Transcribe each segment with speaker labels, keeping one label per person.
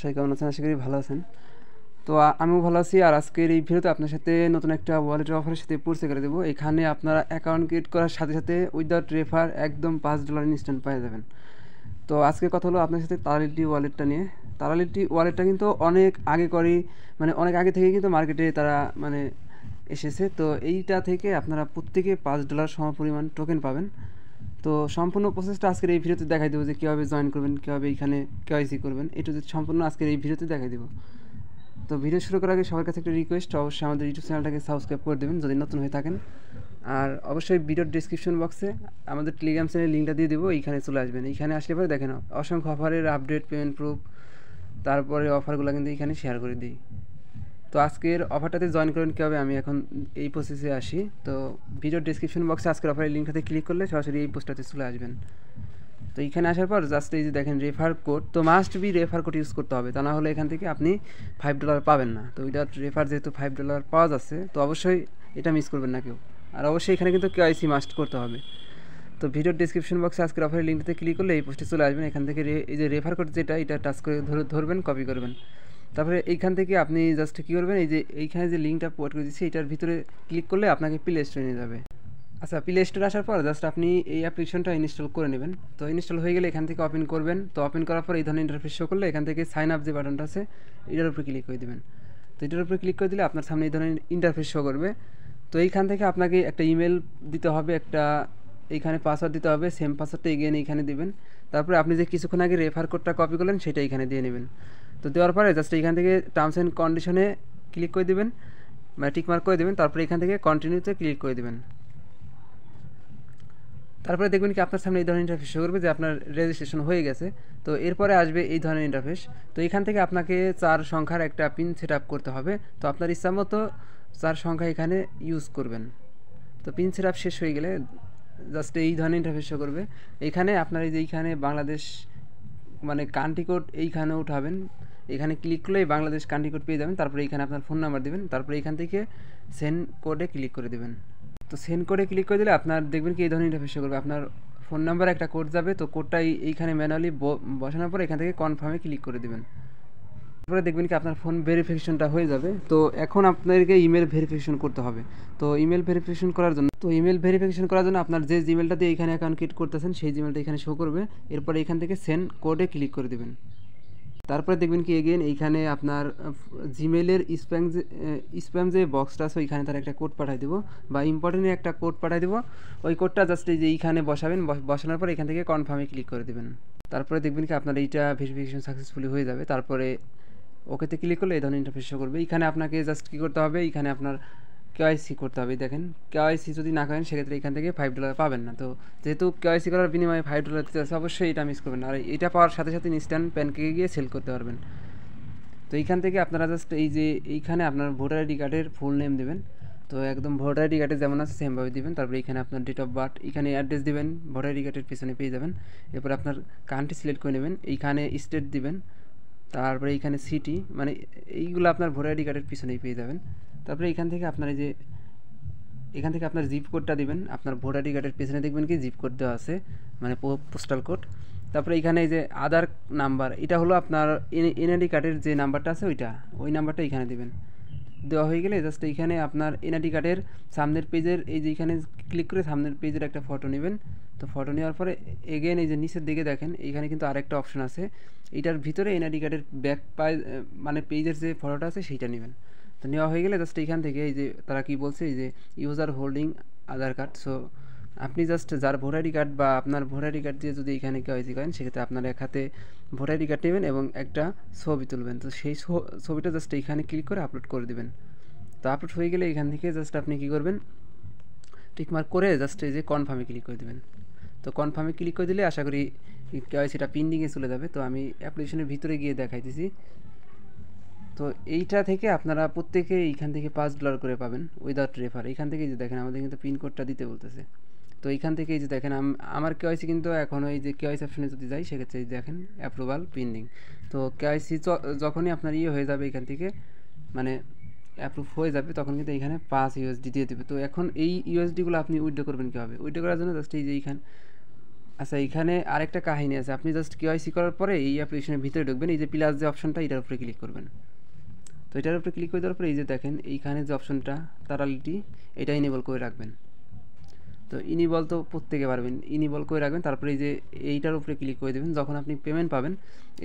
Speaker 1: সবাই কেমন আছেন আশা করি ভালো আছেন তো আমিও ভালো আছি আর আজকের এই ভিডিওতে আপনার সাথে নতুন একটা ওয়ালেটের অফারের সাথে পরিচয় করে দেবো এখানে আপনারা অ্যাকাউন্ট ক্রিয়েট করার সাথে সাথে উইদাউট রেফার একদম পাঁচ ডলার ইনস্ট্যান্ট পেয়ে যাবেন তো আজকে কথা হলো আপনার সাথে তারালিটি ওয়ালেটটা নিয়ে তারালিটি ওয়ালেটটা কিন্তু অনেক আগে করি মানে অনেক আগে থেকে কিন্তু মার্কেটে তারা মানে এসেছে তো এইটা থেকে আপনারা প্রত্যেকে পাঁচ ডলার সমপরিমাণ টোকেন পাবেন তো সম্পূর্ণ প্রসেসটা আজকের এই ভিডিওতে দেখাই দেবো যে কীভাবে জয়েন করবেন কীভাবে এখানে কেওয়াইসি করবেন এটা সম্পূর্ণ আজকের এই ভিডিওতে দেখাই দেবো তো ভিডিও শুরু করার আগে সবার কাছে একটা রিকোয়েস্ট অবশ্যই আমাদের ইউটিউব চ্যানেলটাকে সাবস্ক্রাইব করে দেবেন যদি নতুন হয়ে থাকেন আর অবশ্যই ভিডিওর ডিসক্রিপশন বক্সে আমাদের টেলিগ্রাম চ্যানেলের লিঙ্কটা দিয়ে দেবো এইখানে চলে আসবেন এইখানে আসলে পরে দেখেন অসংখ্য অফারের আপডেট পেমেন্ট প্রুফ তারপরে অফারগুলো কিন্তু এখানে শেয়ার করে দিই তো আজকের অফারটাতে জয়েন করুন কীভাবে আমি এখন এই প্রসেসে আসি তো ভিডিও ডিসক্রিপশন বক্সে আজকের অফারের লিঙ্কটাতে ক্লিক করলে সরাসরি এই পোস্টটাতে চলে আসবেন তো এখানে আসার পর জাস্ট এই যে দেখেন রেফার কোড তো must be refer code use করতে হবে তা না হলে এখান থেকে আপনি ফাইভ ডলার পাবেন না তো উইদাউট রেফার যেহেতু ফাইভ ডলার পাওয়া যাচ্ছে তো অবশ্যই এটা মিস করবেন না কেউ আর অবশ্যই এখানে কিন্তু কেওয়াইসি মাস্ট করতে হবে তো ভিডিওর ডিসক্রিপশন বক্সে আজকের অফারের লিঙ্কটাতে ক্লিক করলে এই পোস্টে চলে আসবেন এখান থেকে এই যে রেফার কোড যেটা এটা টাচ করে ধরবেন কপি করবেন তারপরে এইখান থেকে আপনি জাস্ট কী করবেন এই যে এইখানে যে লিঙ্কটা প্রোভাইড করে দিচ্ছি এটার ভিতরে ক্লিক করলে আপনাকে প্লে স্টোরে নিয়ে যাবে আচ্ছা প্লে স্টোরে আসার পর জাস্ট আপনি এই অ্যাপ্লিকেশনটা ইনস্টল করে নেবেন তো ইনস্টল হয়ে গেলে এখান থেকে ওপেন করবেন তো ওপেন করার পর এই ধরনের ইন্টারফেস শো করলে এখান থেকে সাইন আপ যে বাটনটা আছে এটার উপরে ক্লিক করে দেবেন তো এটার উপরে ক্লিক করে দিলে আপনার সামনে এই ধরনের ইন্টারফেস শো করবে তো এইখান থেকে আপনাকে একটা ইমেল দিতে হবে একটা এইখানে পাসওয়ার্ড দিতে হবে সেম পাসওয়ার্ডটা এগিয়ে এইখানে দেবেন তারপরে আপনি যে কিছুক্ষণ আগে রেফার কোডটা কপি করলেন সেটা এখানে দিয়ে নেবেন তো দেওয়ার পরে জাস্ট এখান থেকে টার্মস অ্যান্ড কন্ডিশনে ক্লিক করে দেবেন মানে টিকমার্ক করে দেবেন তারপরে এখান থেকে কন্টিনিউতে ক্লিক করে দেবেন তারপরে দেখবেন কি আপনার সামনে এই ধরনের ইন্টারফেস শো করবে যে আপনার রেজিস্ট্রেশন হয়ে গেছে তো এরপরে আসবে এই ধরনের ইন্টারফেস তো এখান থেকে আপনাকে চার সংখ্যার একটা পিন সেট করতে হবে তো আপনার ইচ্ছা মতো চার সংখ্যা এখানে ইউজ করবেন তো পিন সেট শেষ হয়ে গেলে জাস্ট এই ধরনের ইন্টারফেস শো করবে এখানে আপনার এই যে এইখানে বাংলাদেশ মানে কান্ট্রি কোড এইখানে উঠাবেন এখানে ক্লিক করলে বাংলাদেশ কান্ট্রি কোড পেয়ে যাবেন তারপরে এখানে আপনার ফোন নাম্বার দেবেন তারপরে এখান থেকে সেন্ড কোডে ক্লিক করে দেবেন তো সেন্ড কোডে ক্লিক করে দিলে আপনার দেখবেন কি এই ধরনের ইন্টারফেস করবে আপনার ফোন নাম্বার একটা কোড যাবে তো কোডটা এইখানে ম্যানুয়ালি বসানোর পর এখান থেকে কনফার্মে ক্লিক করে দেবেন তারপরে দেখবেন কি আপনার ফোন ভেরিফিকেশনটা হয়ে যাবে তো এখন আপনাদেরকে ইমেল ভেরিফিকেশন করতে হবে তো ইমেল ভেরিফিকেশন করার জন্য তো ইমেল ভেরিফিকেশন করার জন্য আপনার যে জিমেলটা দিয়ে এখানে অ্যাকাউন্ট ক্রিয়েট করতেছেন সেই জিমেলটা এখানে শো করবে এরপর এখান থেকে সেন্ড কোডে ক্লিক করে দেবেন তারপরে দেখবেন কি এগেন এইখানে আপনার জিমেলের স্প্যাম যে স্প্যাম যে বক্সটা আছে ওইখানে তার একটা কোড পাঠাই দেবো বা ইম্পর্টেন্টের একটা কোড পাঠাই দেবো ওই কোডটা জাস্ট এই যে এইখানে বসাবেন বসানোর পর এখান থেকে কনফার্মে ক্লিক করে দেবেন তারপরে দেখবেন কি আপনার এইটা ভেরিফিকেশন সাকসেসফুলি হয়ে যাবে তারপরে ওকেতে ক্লিক করলে এই ধরনের ইন্টারফেস করবে এখানে আপনাকে জাস্ট কী করতে হবে এখানে আপনার কেওয়াইসি করতে হবে দেখেন কেওয়াইসি যদি না করেন সেক্ষেত্রে এখান থেকে ফাইভ ডলার পাবেন না তো যেহেতু কেওয়াইসি করার বিনিময়ে ফাইভ ডলার দিতে আছে অবশ্যই এটা মিস করবেন আর এটা পাওয়ার সাথে সাথে ইনস্ট্যান্ট প্যানকে গিয়ে সেল করতে পারবেন তো এইখান থেকে আপনারা জাস্ট এই যে এইখানে আপনার ভোটার আইডি কার্ডের ফুল নেম দেবেন তো একদম ভোটার আইডি কার্ডে যেমন আছে সেমভাবে দেবেন তারপরে এখানে আপনার ডেট অফ বার্থ এখানে অ্যাড্রেস দেবেন ভোটার আইডি কার্ডের পিছনে পেয়ে যাবেন এরপর আপনার কান্ট্রি সিলেক্ট করে নেবেন এইখানে স্টেট দিবেন তারপরে এইখানে সিটি মানে এইগুলো আপনার ভোটার আইডি কার্ডের পিছনেই পেয়ে যাবেন তারপরে এখান থেকে আপনার এই যে এখান থেকে আপনার জিপ কোডটা দেবেন আপনার ভোটার কার্ডের পেছনে দেখবেন কি জিপ কোড দেওয়া আছে মানে পোস্টাল কোড তারপরে এখানে এই যে আধার নাম্বার এটা হলো আপনার এনআইডি কার্ডের যে নাম্বারটা আছে ওইটা ওই নাম্বারটা এখানে দেবেন দেওয়া হয়ে গেলে জাস্ট এখানে আপনার এনআইডি কার্ডের সামনের পেজের এই যে এখানে ক্লিক করে সামনের পেজের একটা ফটো নেবেন তো ফটো নেওয়ার পরে এগেন এই যে নিচের দিকে দেখেন এইখানে কিন্তু আরেকটা অপশন আছে এটার ভিতরে এনআইডি কার্ডের ব্যাক পাই মানে পেজের যে ফটোটা আছে সেইটা নেবেন তো নেওয়া হয়ে গেলে জাস্ট এইখান থেকে এই যে তারা কি বলছে এই যে user holding Aadhaar card so আপনি জাস্ট যার ভোটার আইডি কার্ড বা আপনার ভোটার আইডি কার্ড দিয়ে যদি এখানে কেওয়াইসি করেন সেক্ষেত্রে আপনার এক হাতে ভোটার আইডি কার্ড নেবেন এবং একটা ছবি তুলবেন তো সেই ছবিটা জাস্ট এইখানে ক্লিক করে আপলোড করে দেবেন তো আপলোড হয়ে গেলে এখান থেকে জাস্ট আপনি কি করবেন টিকমার্ক করে জাস্ট এই যে কনফার্মে ক্লিক করে দেবেন তো কনফার্মে ক্লিক করে দিলে আশা করি ওয়াইসিটা পিন্ডিংয়ে চলে যাবে তো আমি অ্যাপ্লিকেশনের ভিতরে গিয়ে দেখাইতেছি তো এইটা থেকে আপনারা প্রত্যেকে এইখান থেকে পাঁচ ডলার করে পাবেন উইদাউট রেফার এইখান থেকে যে দেখেন আমাদের কিন্তু পিন কোডটা দিতে বলতেছে তো এইখান থেকে এই যে দেখেন আমার কেওয়াইসি কিন্তু এখন ওই যে কেওয়াইসি অপশানে যদি যাই সেক্ষেত্রে দেখেন অ্যাপ্রুভাল পেন্ডিং তো কেওয়াইসি যখনই আপনার ইয়ে হয়ে যাবে এখান থেকে মানে অ্যাপ্রুভ হয়ে যাবে তখন কিন্তু এইখানে পাঁচ ইউএসডি দিয়ে দেবে তো এখন এই ইউএসডিগুলো আপনি উইড্রো করবেন কীভাবে উইড্রো করার জন্য জাস্ট এই যে এইখান আচ্ছা এইখানে আরেকটা কাহিনী আছে আপনি জাস্ট কেওয়াইসি করার পরে এই অ্যাপ্লিকেশনের ভিতরে ঢুকবেন এই যে প্লাস যে অপশনটা এটার উপরে ক্লিক করবেন তো এটার উপরে ক্লিক করে দেওয়ার পরে এই যে দেখেন এইখানে যে অপশনটা তারালিটি এটা ইনেবল করে রাখবেন তো ইনিবল তো প্রত্যেকে পারবেন ইনিবল করে রাখবেন তারপরে এই যে এইটার উপরে ক্লিক করে দেবেন যখন আপনি পেমেন্ট পাবেন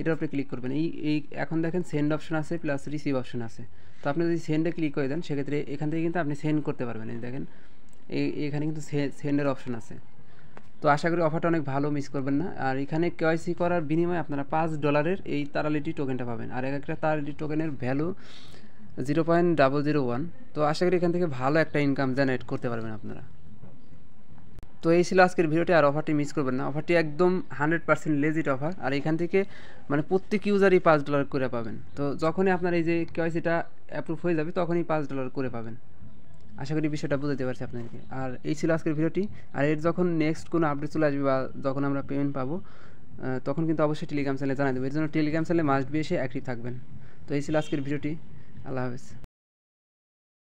Speaker 1: এটার উপরে ক্লিক করবেন এই এই এখন দেখেন সেন্ড অপশন আছে প্লাস রিসিভ অপশন আছে তো আপনি যদি সেন্ডে ক্লিক করে দেন সেক্ষেত্রে এখান থেকে কিন্তু আপনি সেন্ড করতে পারবেন এই দেখেন এই এখানে কিন্তু সেন্ডের অপশন আছে তো আশা করি অফারটা অনেক ভালো মিস করবেন না আর এখানে কেওয়াইসি করার বিনিময়ে আপনারা পাঁচ ডলারের এই তারালিটি টোকেনটা পাবেন আর এক একটা তারালিটি টোকেনের value zero point double zero one তো আশা করি এখান থেকে ভালো একটা ইনকাম জেনারেট করতে পারবেন আপনারা তো এই ছিল আজকের ভিডিওটি আর অফারটি মিস করবেন না অফারটি একদম হান্ড্রেড পার্সেন্ট লেজিট অফার আর এখান থেকে মানে প্রত্যেক ইউজারই পাঁচ ডলার করে পাবেন তো যখনই আপনার এই যে কেওয়াইসিটা অ্যাপ্রুভ হয়ে যাবে তখনই পাঁচ ডলার করে পাবেন আশা করি বিষয়টা বুঝাতে পারছি আপনাদেরকে আর এই ছিল আজকের ভিডিওটি আর এর যখন নেক্সট কোনো আপডেট চলে আসবে বা যখন আমরা পেমেন্ট পাবো তখন কিন্তু অবশ্যই টেলিগ্রাম চ্যানেলে জানাই দেবো এর জন্য টেলিগ্রাম চ্যানেলে মাস্ট বি এসে অ্যাক্টিভ থাকবেন তো এই ছিল আজকের ভিডিওটি আল্লাহ হাফেজ